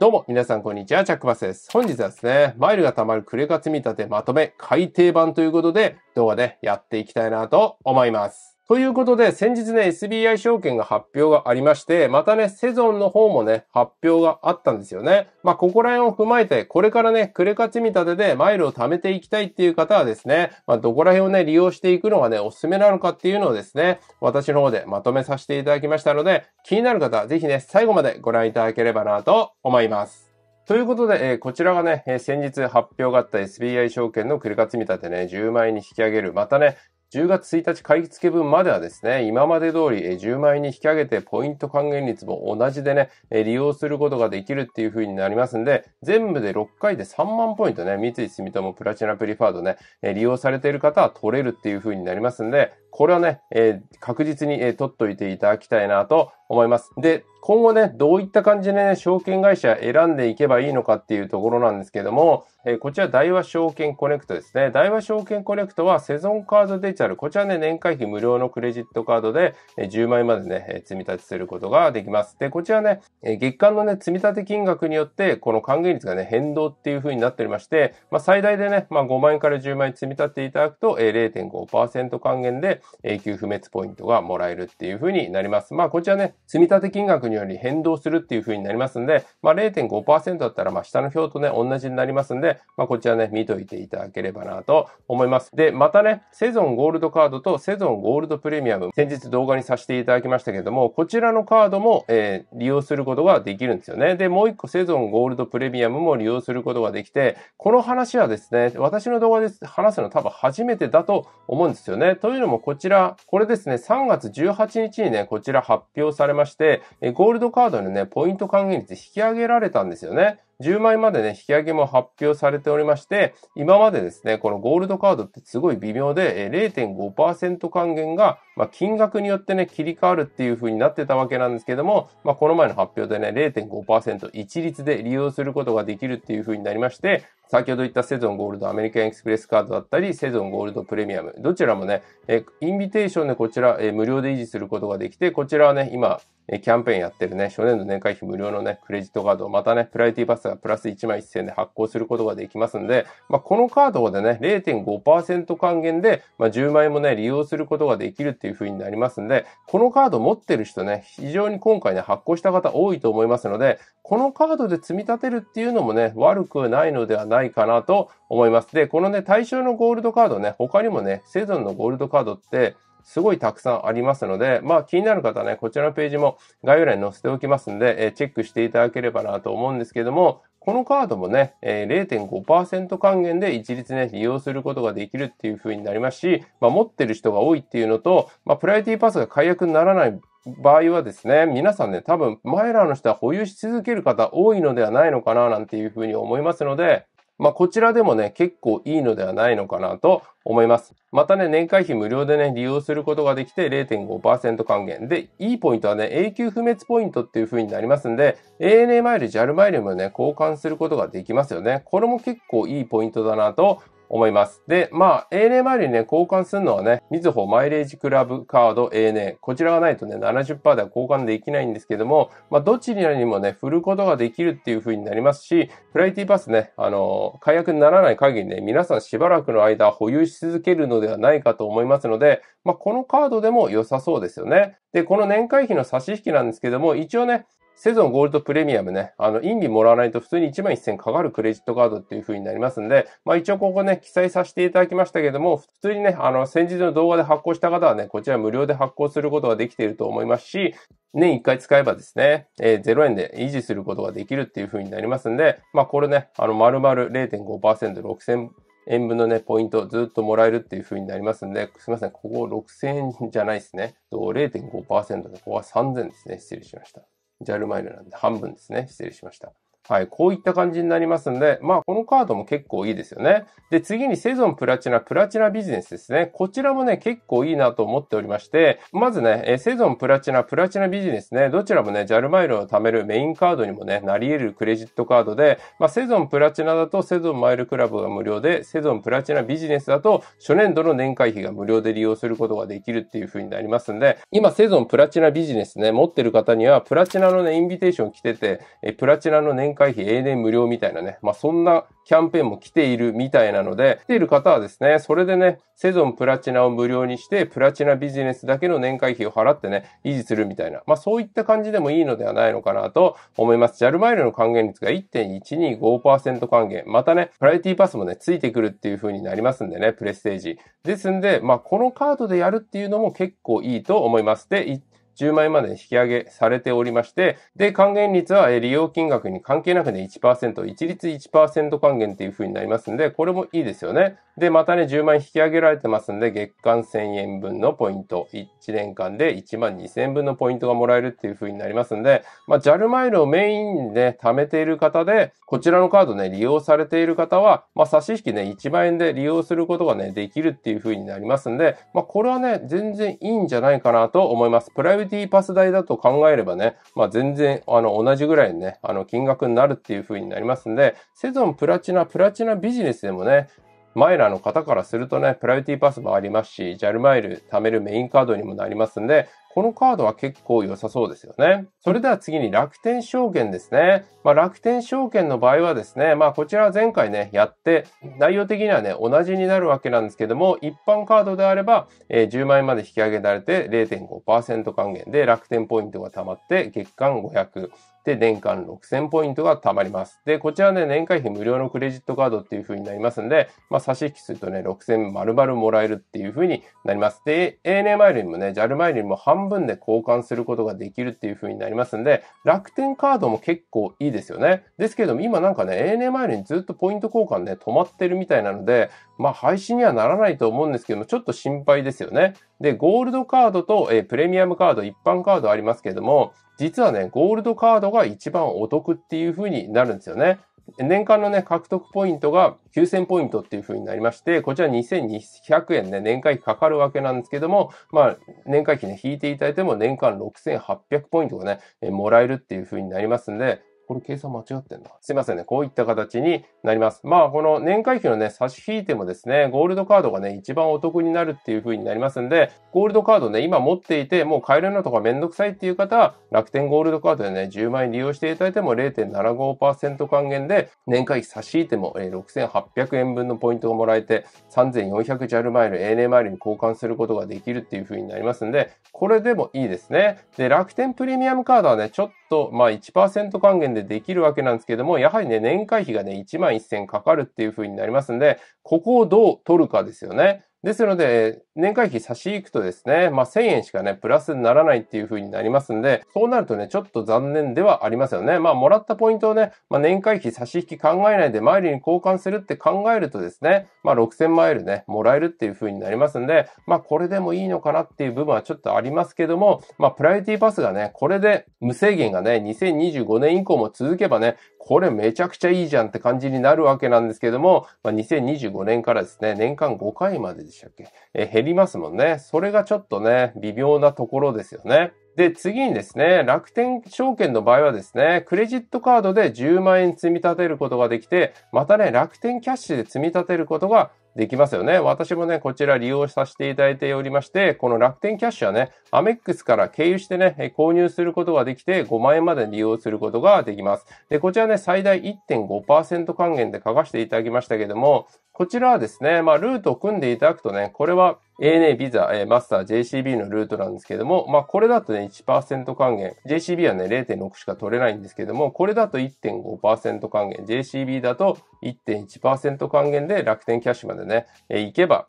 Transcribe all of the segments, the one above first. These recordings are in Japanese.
どうも、皆さん、こんにちは。チャックバスです。本日はですね、マイルが貯まるクレカ積み立てまとめ改訂版ということで、動画でやっていきたいなと思います。ということで、先日ね、SBI 証券が発表がありまして、またね、セゾンの方もね、発表があったんですよね。まあ、ここら辺を踏まえて、これからね、クレカ積み立てでマイルを貯めていきたいっていう方はですね、まあ、どこら辺をね、利用していくのがね、おすすめなのかっていうのをですね、私の方でまとめさせていただきましたので、気になる方はぜひね、最後までご覧いただければなと思います。ということで、えー、こちらがね、えー、先日発表があった SBI 証券のクレカ積み立てね、10万円に引き上げる。またね、10月1日買い付け分まではですね、今まで通り10万円に引き上げてポイント還元率も同じでね、利用することができるっていう風になりますんで、全部で6回で3万ポイントね、三井住友プラチナプリファードね、利用されている方は取れるっていう風になりますんで、これはね、えー、確実に、えー、取っといていただきたいなと思います。で、今後ね、どういった感じでね、証券会社選んでいけばいいのかっていうところなんですけども、えー、こちら、大和証券コネクトですね。大和証券コネクトは、セゾンカードデジタル。こちらね、年会費無料のクレジットカードで、え10万円までね、え積み立てすることができます。で、こちらね、え月間のね、積み立て金額によって、この還元率がね、変動っていう風になっておりまして、まあ、最大でね、まあ、5万円から10万円積み立てていただくと、え0.5%還元で、永久不滅ポイントがもらえるっていう風になります。まあ、こちらね、積立金額により変動するっていう風になりますんで、まあ、0.5%だったら、まあ、下の表とね、同じになりますんで、まあ、こちらね、見といていただければなと思います。で、またね、セゾンゴールドカードとセゾンゴールドプレミアム、先日動画にさせていただきましたけども、こちらのカードも、えー、利用することができるんですよね。で、もう一個セゾンゴールドプレミアムも利用することができて、この話はですね、私の動画で話すの多分初めてだと思うんですよね。というのも、こちら、これですね、3月18日にね、こちら発表されまして、えゴールドカードのね、ポイント還元率引き上げられたんですよね。10枚までね、引き上げも発表されておりまして、今までですね、このゴールドカードってすごい微妙で、0.5%還元が、まあ、金額によってね、切り替わるっていう風になってたわけなんですけども、まあ、この前の発表でね、0.5%一律で利用することができるっていう風になりまして、先ほど言ったセゾンゴールドアメリカンエクスプレスカードだったり、セゾンゴールドプレミアム、どちらもね、えインビテーションでこちら、え無料で維持することができて、こちらはね、今、キャンペーンやってるね、初年度年会費無料のね、クレジットカード、またね、プライティパスがプラス1万1000円で発行することができますんで、まあ、このカードでね、0.5%還元で、まあ、10万円もね、利用することができるっていう風になりますんで、このカード持ってる人ね、非常に今回ね、発行した方多いと思いますので、このカードで積み立てるっていうのもね、悪くないのではないないかなと思います。で、このね、対象のゴールドカードね、他にもね、セゾンのゴールドカードって、すごいたくさんありますので、まあ気になる方はね、こちらのページも概要欄に載せておきますんで、えチェックしていただければなと思うんですけども、このカードもね、え0.5%還元で一律ね、利用することができるっていう風になりますし、まあ、持ってる人が多いっていうのと、まあ、プライオリティパスが解約にならない場合はですね、皆さんね、多分、マイラーの人は保有し続ける方多いのではないのかな、なんていうふうに思いますので、まあ、こちらでもね、結構いいのではないのかなと思います。またね、年会費無料でね、利用することができて0.5%還元。で、いいポイントはね、永久不滅ポイントっていう風になりますんで、ANA マイル、JAL マイルもね、交換することができますよね。これも結構いいポイントだなと思います。で、まあ、ANA 周りにね、交換するのはね、みずほマイレージクラブカード ANA。こちらがないとね、70%では交換できないんですけども、まあ、どちらにもね、振ることができるっていう風になりますし、フライティパスね、あのー、解約にならない限りね、皆さんしばらくの間保有し続けるのではないかと思いますので、まあ、このカードでも良さそうですよね。で、この年会費の差し引きなんですけども、一応ね、セゾンゴールドプレミアムね、あの、インビもらわないと普通に1万1000かかるクレジットカードっていう風になりますんで、まあ一応ここね、記載させていただきましたけども、普通にね、あの、先日の動画で発行した方はね、こちら無料で発行することができていると思いますし、年1回使えばですね、えー、0円で維持することができるっていう風になりますんで、まあこれね、あの、丸々0.5%、6000円分のね、ポイントずっともらえるっていう風になりますんで、すいません、ここ6000円じゃないですね。0.5%で、ここは3000ですね。失礼しました。JAL マイルなんで半分ですね。失礼しました。はい、こういった感じになりますんで、まあこのカードも結構いいですよね。で、次にセゾンプラチナ、プラチナビジネスですね。こちらもね、結構いいなと思っておりまして、まずね、セゾンプラチナ、プラチナビジネスね、どちらもね、ジャルマイルを貯めるメインカードにもね、なり得るクレジットカードで、まあセゾンプラチナだとセゾンマイルクラブが無料で、セゾンプラチナビジネスだと初年度の年会費が無料で利用することができるっていう風になりますんで、今セゾンプラチナビジネスね、持ってる方にはプラチナのね、インビテーション来てて、プラチナの年会会費永年無料みたいなね、まあそんなキャンペーンも来ているみたいなので、来ている方はですね、それでね、セゾンプラチナを無料にして、プラチナビジネスだけの年会費を払ってね、維持するみたいな、まあそういった感じでもいいのではないのかなと思います。JAL マイルの還元率が1.125%還元、またね、プライティパスもね、ついてくるっていう風になりますんでね、プレステージ。ですんで、まあこのカードでやるっていうのも結構いいと思います。で、10万まで引き上げされておりまして、で、還元率は利用金額に関係なくね、1%、一律1%還元っていう風になりますんで、これもいいですよね。で、またね、10万引き上げられてますんで、月間1000円分のポイント、1年間で1万2000円分のポイントがもらえるっていう風になりますんで、まあ、JAL マイルをメインにね、貯めている方で、こちらのカードね、利用されている方は、まあ、差し引きね、1万円で利用することがね、できるっていう風になりますんで、まあ、これはね、全然いいんじゃないかなと思います。プライベートティパス代だと考えればね、まあ、全然、あの、同じぐらいのね、あの、金額になるっていう風になりますんで、セゾンプラチナ、プラチナビジネスでもね、マイラーの方からするとね、プライオティパスもありますし、JAL マイル貯めるメインカードにもなりますんで、このカードは結構良さそうですよね。それでは次に楽天証券ですね。まあ、楽天証券の場合はですね、まあ、こちらは前回ね、やって、内容的にはね、同じになるわけなんですけども、一般カードであれば、え10万円まで引き上げられて0.5%還元で楽天ポイントが貯まって月間500。で、年間6000ポイントが貯まります。で、こちらね、年会費無料のクレジットカードっていう風になりますんで、まあ、差し引きするとね、6000丸々もらえるっていう風になります。で、ANA マイルにもね、JAL マイルにも半分で交換することができるっていう風になりますんで、楽天カードも結構いいですよね。ですけども、今なんかね、ANA マイルにずっとポイント交換ね、止まってるみたいなので、まあ、廃止にはならないと思うんですけども、ちょっと心配ですよね。で、ゴールドカードと、えー、プレミアムカード、一般カードありますけれども、実はね、ゴールドカードが一番お得っていう風になるんですよね。年間のね、獲得ポイントが9000ポイントっていう風になりまして、こちら2200円ね、年会費かかるわけなんですけども、まあ、年会費ね、引いていただいても年間6800ポイントがね、えもらえるっていう風になりますんで、これ計算間違ってんだ。すいませんね。こういった形になります。まあ、この年会費のね、差し引いてもですね、ゴールドカードがね、一番お得になるっていう風になりますんで、ゴールドカードね、今持っていて、もう買えるのとかめんどくさいっていう方は、楽天ゴールドカードでね、10万円利用していただいても0.75%還元で、年会費差し引いても6800円分のポイントをもらえて、3400 j a l マイル、ANA マイルに交換することができるっていう風になりますんで、これでもいいですね。で、楽天プレミアムカードはね、ちょっと、まあ1%還元でできるわけなんですけども、やはりね、年会費がね、1万1000かかるっていうふうになりますんで、ここをどう取るかですよね。ですので、年会費差し引くとですね、まあ、1000円しかね、プラスにならないっていう風になりますんで、そうなるとね、ちょっと残念ではありますよね。まあ、もらったポイントをね、まあ、年会費差し引き考えないでマイルに交換するって考えるとですね、まあ、6000マイルね、もらえるっていう風になりますんで、まあ、これでもいいのかなっていう部分はちょっとありますけども、まあ、プライオリティパスがね、これで無制限がね、2025年以降も続けばね、これめちゃくちゃいいじゃんって感じになるわけなんですけども、まあ、2025年からですね、年間5回まででしたっけえ減りますもんね。それがちょっとね、微妙なところですよね。で、次にですね、楽天証券の場合はですね、クレジットカードで10万円積み立てることができて、またね、楽天キャッシュで積み立てることができますよね。私もね、こちら利用させていただいておりまして、この楽天キャッシュはね、アメックスから経由してね、購入することができて、5万円まで利用することができます。で、こちらね、最大1.5%還元で書かせていただきましたけども、こちらはですね、まあ、ルートを組んでいただくとね、これは ANA、ビザ、えマスター、JCB のルートなんですけども、まあ、これだとね、1%還元。JCB はね、0.6しか取れないんですけども、これだと1.5%還元。JCB だと1.1%還元で楽天キャッシュまでね、え行けば、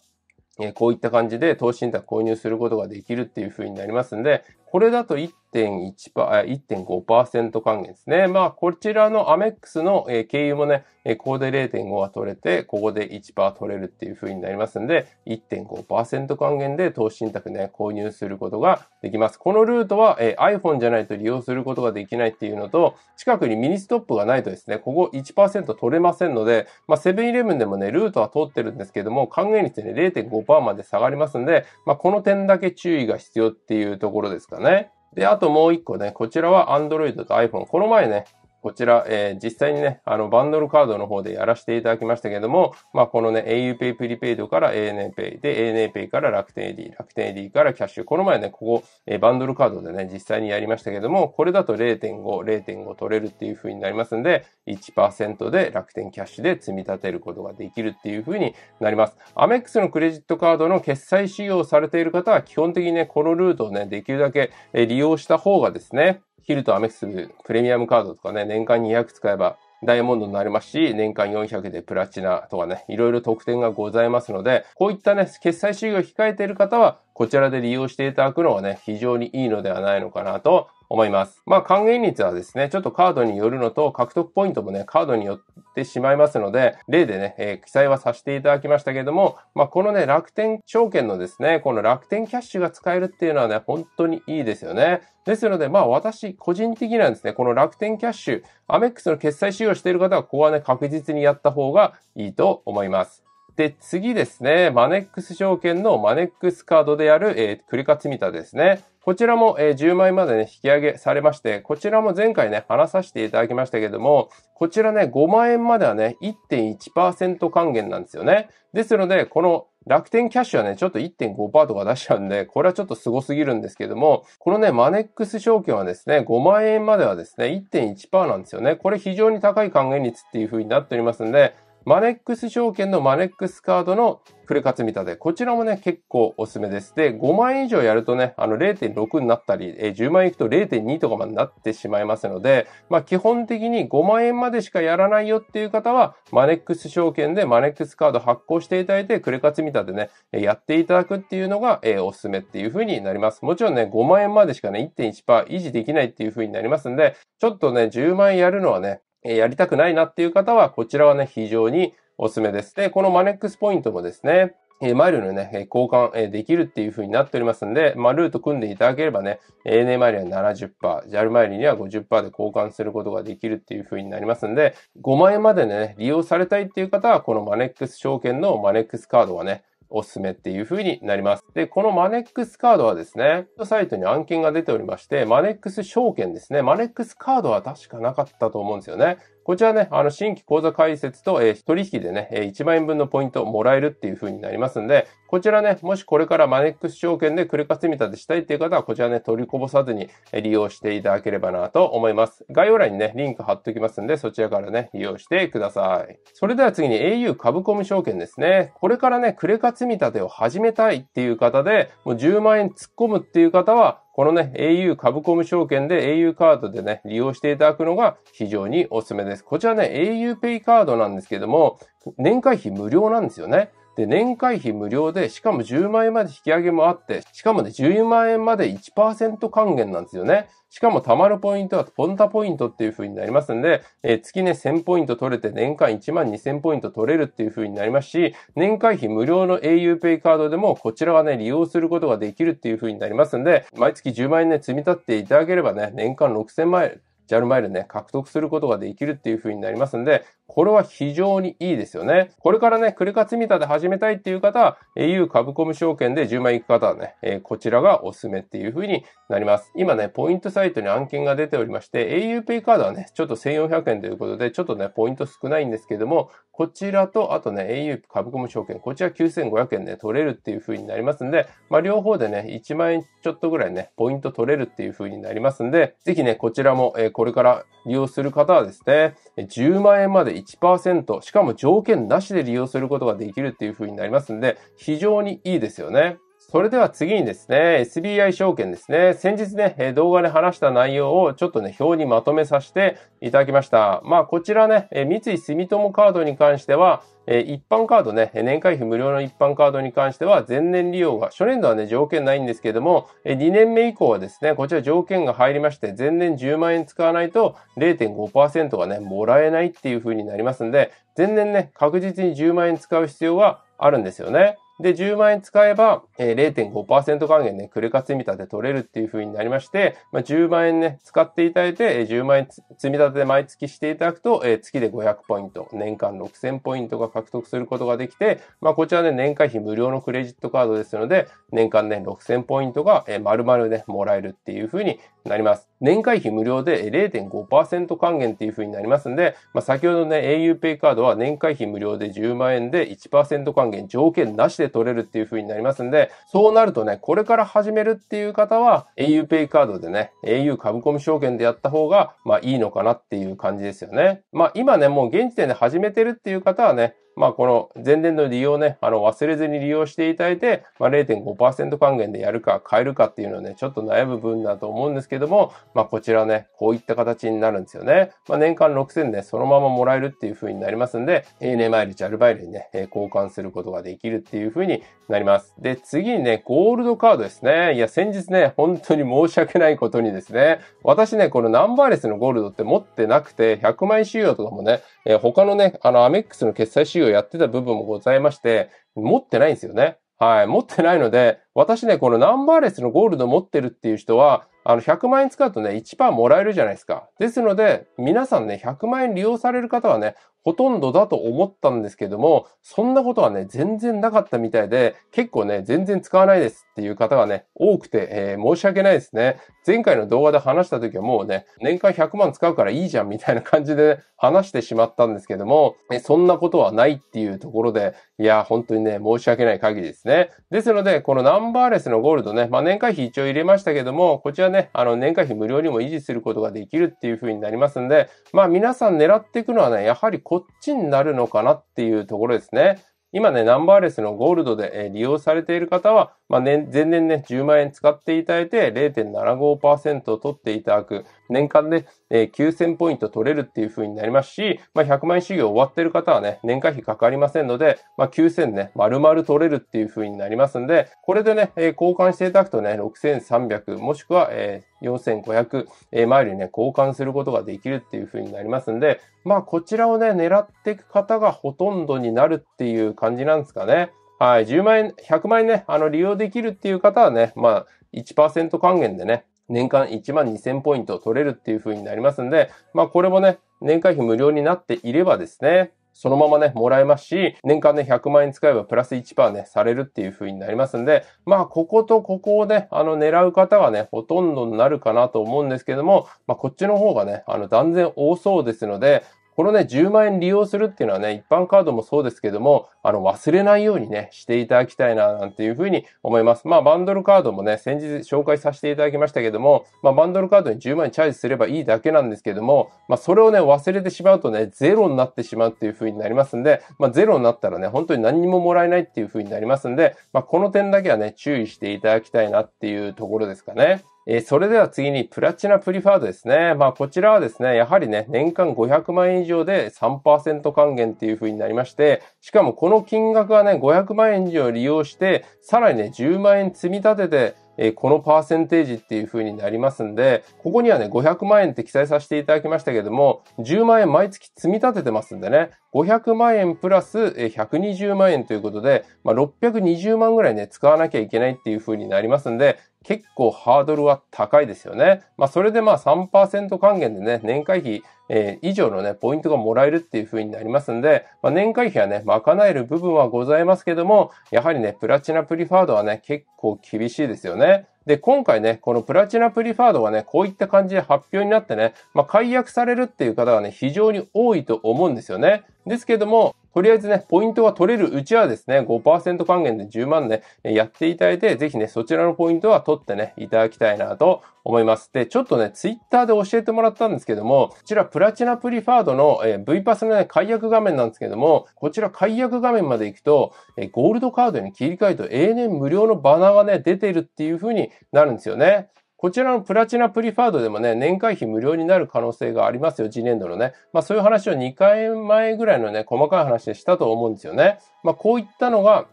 えこういった感じで投資信託購入することができるっていう風になりますんで、これだと1 1.5%還元ですね。まあ、こちらのアメックスの、経由もね、ここで0.5は取れて、ここで1%取れるっていう風になりますんで、1.5%還元で投資信託ね、購入することができます。このルートは、iPhone じゃないと利用することができないっていうのと、近くにミニストップがないとですね、ここ1%取れませんので、まあ、セブンイレブンでもね、ルートは通ってるんですけども、還元率ね、0.5%まで下がりますんで、まあ、この点だけ注意が必要っていうところですかね。で、あともう一個ね、こちらは Android と iPhone。この前ね、こちら、えー、実際にね、あの、バンドルカードの方でやらせていただきましたけれども、まあ、このね、auPay プリペイドから ANAPay、で、ANAPay から楽天 AD、楽天 AD からキャッシュ。この前ね、ここ、えー、バンドルカードでね、実際にやりましたけれども、これだと0.5、0.5取れるっていう風になりますんで、1%で楽天キャッシュで積み立てることができるっていう風になります。アメックスのクレジットカードの決済使用されている方は、基本的にね、このルートをね、できるだけ利用した方がですね、ヒルとアメックスプレミアムカードとかね、年間200使えばダイヤモンドになりますし、年間400でプラチナとかね、いろいろ特典がございますので、こういったね、決済主義を控えている方は、こちらで利用していただくのはね、非常にいいのではないのかなと思います。まあ、還元率はですね、ちょっとカードによるのと、獲得ポイントもね、カードによってしまいますので、例でね、えー、記載はさせていただきましたけれども、まあ、このね、楽天証券のですね、この楽天キャッシュが使えるっていうのはね、本当にいいですよね。ですので、まあ私、個人的なんですね、この楽天キャッシュ、アメックスの決済使用している方は、ここはね、確実にやった方がいいと思います。で、次ですね、マネックス証券のマネックスカードである、えー、クリカツミタですね。こちらも、えー、10枚までね、引き上げされまして、こちらも前回ね、話させていただきましたけども、こちらね、5万円まではね、1.1%還元なんですよね。ですので、この楽天キャッシュはね、ちょっと1.5%とか出しちゃうんで、これはちょっと凄すすぎるんですけども、このね、マネックス証券はですね、5万円まではですね、1.1%なんですよね。これ非常に高い還元率っていう風になっておりますんで、マネックス証券のマネックスカードのフル活見立て。こちらもね、結構おすすめです。で、5万円以上やるとね、あの0.6になったり、え10万円いくと0.2とかまでなってしまいますので、まあ基本的に5万円までしかやらないよっていう方は、マネックス証券でマネックスカード発行していただいて、クレカツ見立てね、やっていただくっていうのが、えおすすめっていう風になります。もちろんね、5万円までしかね、1.1%維持できないっていう風になりますんで、ちょっとね、10万円やるのはね、えやりたくないなっていう方は、こちらはね、非常におすすめです。で、このマネックスポイントもですね、えマイルのね、交換できるっていう風になっておりますんで、まあ、ルート組んでいただければね、ANA マイルには70%、JAL マイルには50%で交換することができるっていう風になりますんで、5万円までね、利用されたいっていう方は、このマネックス証券のマネックスカードはね、おすすめっていう風になります。で、このマネックスカードはですね、サイトに案件が出ておりまして、マネックス証券ですね。マネックスカードは確かなかったと思うんですよね。こちらね、あの、新規講座開設と、えー、取引でね、え1万円分のポイントをもらえるっていう風になりますんで、こちらね、もしこれからマネックス証券でクレカ積み立てしたいっていう方は、こちらね、取りこぼさずに利用していただければなと思います。概要欄にね、リンク貼っておきますんで、そちらからね、利用してください。それでは次に au 株コム証券ですね。これからね、クレカ積み立てを始めたいっていう方で、もう10万円突っ込むっていう方は、このね、au 株コム証券で au カードでね、利用していただくのが非常におすすめです。こちらね、au pay カードなんですけども、年会費無料なんですよね。で、年会費無料で、しかも10万円まで引き上げもあって、しかもね、10万円まで1%還元なんですよね。しかも貯まるポイントはポンタポイントっていう風になりますんで、えー、月ね、1000ポイント取れて年間1万2000ポイント取れるっていう風になりますし、年会費無料の auPay カードでもこちらはね、利用することができるっていう風になりますんで、毎月10万円ね、積み立っていただければね、年間6000万円、JAL マイルね、獲得することができるっていう風になりますんで、これは非常にいいですよね。これからね、クレカ積み立て始めたいっていう方は、au 株コム証券で10万いく方はね、えこちらがおすすめっていう風になります。今ね、ポイントサイトに案件が出ておりまして、auPay カードはね、ちょっと1400円ということで、ちょっとね、ポイント少ないんですけども、こちらと、あとね、au 株コム証券、こちら9500円で取れるっていう風になりますんで、まあ、両方でね、1万円ちょっとぐらいね、ポイント取れるっていう風になりますんで、ぜひね、こちらも、えこれから利用する方はですね、10万円まで1%、しかも条件なしで利用することができるっていう風になりますんで、非常にいいですよね。それでは次にですね、SBI 証券ですね、先日ね、動画で話した内容をちょっとね、表にまとめさせていただきました。まあ、こちらね、三井住友カードに関しては、一般カードね、年会費無料の一般カードに関しては、前年利用が、初年度はね、条件ないんですけども、2年目以降はですね、こちら条件が入りまして、前年10万円使わないと0.5%がね、もらえないっていう風になりますんで、前年ね、確実に10万円使う必要があるんですよね。で、10万円使えば、えー、0.5%還元ね、クレカ積み立て取れるっていう風になりまして、まあ、10万円ね、使っていただいて、えー、10万円積み立てで毎月していただくと、えー、月で500ポイント、年間6000ポイントが獲得することができて、まあ、こちらね、年会費無料のクレジットカードですので、年間ね、6000ポイントが、えー、丸々ね、もらえるっていう風になります。年会費無料で0.5%還元っていう風になりますんで、まあ、先ほどね、auPay カードは年会費無料で10万円で1%還元条件なしで取れるっていう風になりますんで、そうなるとね、これから始めるっていう方は auPay カードでね、au 株込証券でやった方が、まあいいのかなっていう感じですよね。まあ今ね、もう現時点で始めてるっていう方はね、まあ、この前年の利用ね、あの、忘れずに利用していただいて、まあ、0.5%還元でやるか変えるかっていうのはね、ちょっと悩む分だと思うんですけども、まあ、こちらね、こういった形になるんですよね。まあ、年間6000ね、そのままもらえるっていう風になりますんで、ANA マイル、ジャルバイルにね、交換することができるっていう風になります。で、次にね、ゴールドカードですね。いや、先日ね、本当に申し訳ないことにですね、私ね、このナンバーレスのゴールドって持ってなくて、100枚仕様とかもね、え他のね、あの、アメックスの決済収容をやってた部分もございまして、持ってないんですよね。はい。持ってないので、私ね、このナンバーレスのゴールド持ってるっていう人は、あの、100万円使うとね、1%もらえるじゃないですか。ですので、皆さんね、100万円利用される方はね、ほとんどだと思ったんですけども、そんなことはね、全然なかったみたいで、結構ね、全然使わないですっていう方がね、多くて、えー、申し訳ないですね。前回の動画で話した時はもうね、年間100万使うからいいじゃんみたいな感じで、ね、話してしまったんですけども、ね、そんなことはないっていうところで、いや、本当にね、申し訳ない限りですね。ですので、このナンバーレスのゴールドね、まあ、年会費一応入れましたけども、こちらね、あの、年会費無料にも維持することができるっていう風になりますんで、まあ、皆さん狙っていくのはね、やはりこっちになるのかなっていうところですね。今ね、ナンバーレスのゴールドで利用されている方は、まあ、前年ね、10万円使っていただいて、0.75%を取っていただく。年間で、え9000ポイント取れるっていう風になりますし、まあ、100万円修行終わってる方はね、年会費かかりませんので、まあ、9000ね、丸々取れるっていう風になりますんで、これでね、え交換していただくとね、6300、もしくは、え4500、えマイルにね、交換することができるっていう風になりますんで、まあ、こちらをね、狙っていく方がほとんどになるっていう感じなんですかね。はい、10万円、100万円ね、あの、利用できるっていう方はね、まあ、1%還元でね、年間1万2000ポイント取れるっていう風になりますんで、まあこれもね、年会費無料になっていればですね、そのままね、もらえますし、年間ね、100万円使えばプラス1%ね、されるっていう風になりますんで、まあ、こことここをね、あの、狙う方がね、ほとんどになるかなと思うんですけども、まあ、こっちの方がね、あの、断然多そうですので、このね、10万円利用するっていうのはね、一般カードもそうですけども、あの、忘れないようにね、していただきたいな、なんていうふうに思います。まあ、バンドルカードもね、先日紹介させていただきましたけども、まあ、バンドルカードに10万円チャージすればいいだけなんですけども、まあ、それをね、忘れてしまうとね、ゼロになってしまうっていうふうになりますんで、まあ、ゼロになったらね、本当に何にももらえないっていうふうになりますんで、まあ、この点だけはね、注意していただきたいなっていうところですかね。えそれでは次にプラチナプリファードですね。まあこちらはですね、やはりね、年間500万円以上で3%還元っていう風になりまして、しかもこの金額はね、500万円以上利用して、さらにね、10万円積み立てて、えこのパーセンテージっていう風になりますんで、ここにはね、500万円って記載させていただきましたけども、10万円毎月積み立ててますんでね、500万円プラス、え120万円ということで、まあ、620万ぐらいね、使わなきゃいけないっていう風になりますんで、結構ハードルは高いですよね。まあ、それでまあ3%還元でね、年会費、えー、以上のね、ポイントがもらえるっていう風になりますんで、まあ、年会費はね、賄える部分はございますけども、やはりね、プラチナプリファードはね、結構厳しいですよね。で、今回ね、このプラチナプリファードがね、こういった感じで発表になってね、まあ、解約されるっていう方がね、非常に多いと思うんですよね。ですけども、とりあえずね、ポイントが取れるうちはですね、5%還元で10万ね、やっていただいて、ぜひね、そちらのポイントは取ってね、いただきたいなと思います。で、ちょっとね、ツイッターで教えてもらったんですけども、こちらプラチナプリファードの、えー、V パスのね、解約画面なんですけども、こちら解約画面まで行くと、えー、ゴールドカードに切り替えると永年無料のバナーがね、出ているっていう風になるんですよね。こちらのプラチナプリファードでもね、年会費無料になる可能性がありますよ、次年度のね。まあそういう話を2回前ぐらいのね、細かい話でしたと思うんですよね。まあこういったのが、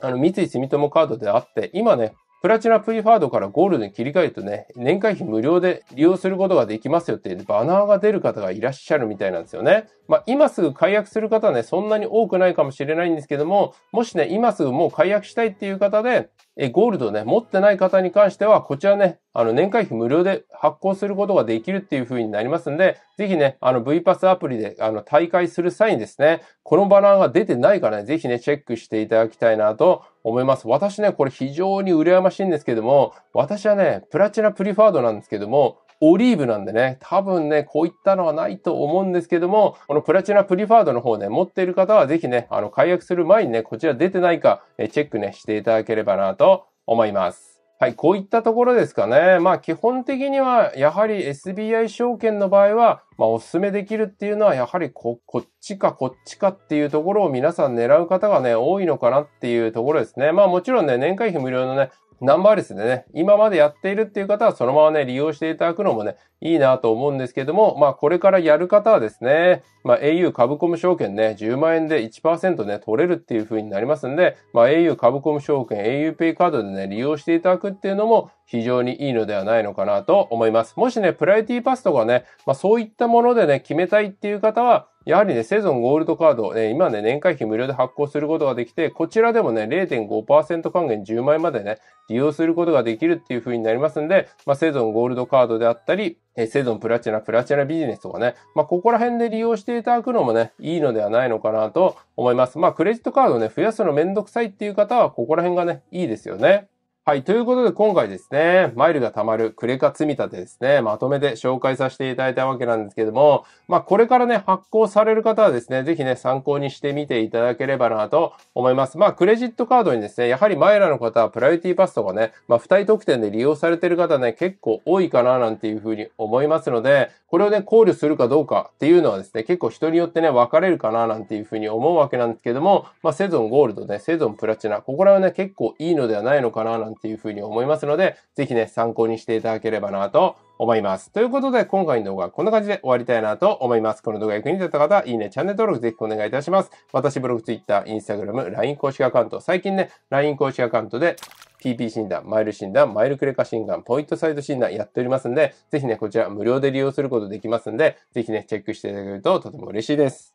あの、三井住友カードであって、今ね、プラチナプリファードからゴールドに切り替えるとね、年会費無料で利用することができますよってバナーが出る方がいらっしゃるみたいなんですよね。まあ、今すぐ解約する方はね、そんなに多くないかもしれないんですけども、もしね、今すぐもう解約したいっていう方で、えゴールドね、持ってない方に関しては、こちらね、あの、年会費無料で発行することができるっていう風になりますんで、ぜひね、あの、V パスアプリで、あの、大会する際にですね、このバナーが出てないからね、ぜひね、チェックしていただきたいなと思います。私ね、これ非常に羨ましいんですけども、私はね、プラチナプリファードなんですけども、オリーブなんでね、多分ね、こういったのはないと思うんですけども、このプラチナプリファードの方ね、持っている方はぜひね、あの、解約する前にね、こちら出てないか、えチェックね、していただければなと思います。はい、こういったところですかね。まあ基本的には、やはり SBI 証券の場合は、まあお勧めできるっていうのは、やはりこ、こっちかこっちかっていうところを皆さん狙う方がね、多いのかなっていうところですね。まあもちろんね、年会費無料のね、ナンバーレスでね、今までやっているっていう方はそのままね、利用していただくのもね、いいなと思うんですけども、まあこれからやる方はですね、まあ au 株コム証券ね、10万円で1%ね、取れるっていう風になりますんで、まあ au 株コム証券、aupay カードでね、利用していただくっていうのも、非常にいいのではないのかなと思います。もしね、プライティパスとかね、まあそういったものでね、決めたいっていう方は、やはりね、セゾンゴールドカード、ね、今ね、年会費無料で発行することができて、こちらでもね、0.5%還元10枚までね、利用することができるっていう風になりますんで、まあ、セゾンゴールドカードであったり、えセゾンプラチナ、プラチナビジネスとかね、まあ、ここら辺で利用していただくのもね、いいのではないのかなと思います。まあ、クレジットカードね、増やすのめんどくさいっていう方は、ここら辺がね、いいですよね。はい。ということで、今回ですね、マイルが貯まるクレカ積み立てですね、まとめて紹介させていただいたわけなんですけども、まあ、これからね、発行される方はですね、ぜひね、参考にしてみていただければなと思います。まあ、クレジットカードにですね、やはりマイラの方はプライオリティパスとかね、まあ、付帯特典で利用されている方ね、結構多いかななんていうふうに思いますので、これをね、考慮するかどうかっていうのはですね、結構人によってね、分かれるかななんていうふうに思うわけなんですけども、まあ、セゾンゴールドね、セゾンプラチナ、ここらはね、結構いいのではないのかななんてなていうふうに思いますので、ぜひね、参考にしていただければなと思います。ということで、今回の動画はこんな感じで終わりたいなと思います。この動画役に立った方、いいね、チャンネル登録ぜひお願いいたします。私、ブログ、Twitter、Instagram、LINE 公式アカウント、最近ね、LINE 公式アカウントで PP 診断、マイル診断、マイルクレカ診断、ポイントサイド診断やっておりますんで、ぜひね、こちら無料で利用することできますんで、ぜひね、チェックしていただけるととても嬉しいです。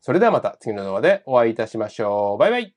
それではまた次の動画でお会いいたしましょう。バイバイ